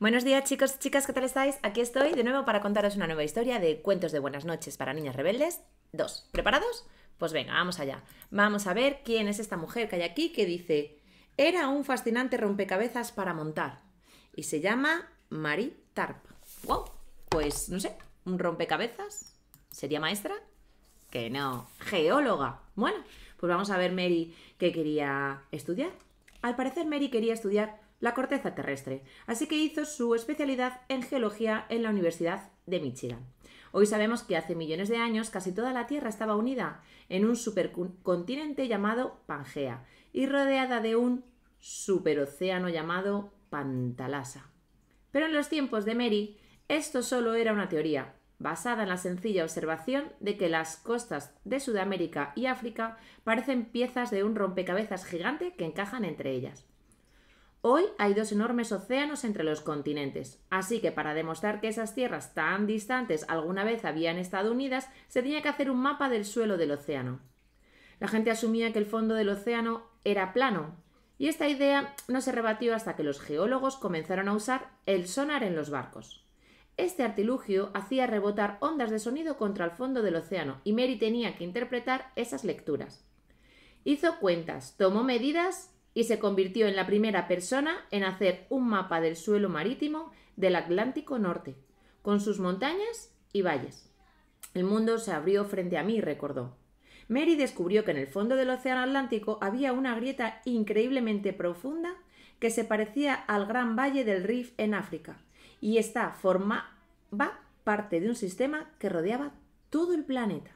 Buenos días chicos chicas, ¿qué tal estáis? Aquí estoy de nuevo para contaros una nueva historia de Cuentos de Buenas noches para Niñas Rebeldes Dos, ¿Preparados? Pues venga, vamos allá. Vamos a ver quién es esta mujer que hay aquí que dice, era un fascinante rompecabezas para montar. Y se llama Marie Tarp. ¡Wow! Pues no sé, un rompecabezas. ¿Sería maestra? Que no, geóloga. Bueno, pues vamos a ver Mary que quería estudiar. Al parecer Mary quería estudiar la corteza terrestre, así que hizo su especialidad en geología en la Universidad de Michigan. Hoy sabemos que hace millones de años casi toda la Tierra estaba unida en un supercontinente llamado Pangea y rodeada de un superocéano llamado Pantalasa. Pero en los tiempos de Mary, esto solo era una teoría, basada en la sencilla observación de que las costas de Sudamérica y África parecen piezas de un rompecabezas gigante que encajan entre ellas. Hoy hay dos enormes océanos entre los continentes, así que para demostrar que esas tierras tan distantes alguna vez habían estado unidas, se tenía que hacer un mapa del suelo del océano. La gente asumía que el fondo del océano era plano, y esta idea no se rebatió hasta que los geólogos comenzaron a usar el sonar en los barcos. Este artilugio hacía rebotar ondas de sonido contra el fondo del océano y Mary tenía que interpretar esas lecturas. Hizo cuentas, tomó medidas y se convirtió en la primera persona en hacer un mapa del suelo marítimo del Atlántico Norte, con sus montañas y valles. El mundo se abrió frente a mí, recordó. Mary descubrió que en el fondo del Océano Atlántico había una grieta increíblemente profunda que se parecía al gran valle del Rift en África, y esta formaba parte de un sistema que rodeaba todo el planeta.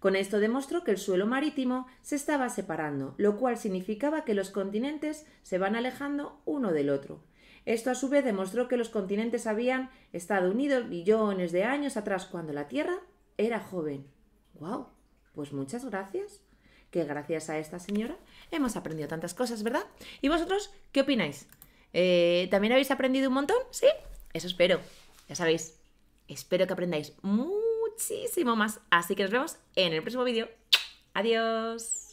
Con esto demostró que el suelo marítimo se estaba separando, lo cual significaba que los continentes se van alejando uno del otro. Esto a su vez demostró que los continentes habían estado unidos millones de años atrás cuando la Tierra era joven. ¡Guau! Pues muchas gracias. Que gracias a esta señora hemos aprendido tantas cosas, ¿verdad? ¿Y vosotros qué opináis? Eh, ¿También habéis aprendido un montón? ¿Sí? Eso espero. Ya sabéis. Espero que aprendáis mucho muchísimo más. Así que nos vemos en el próximo vídeo. Adiós.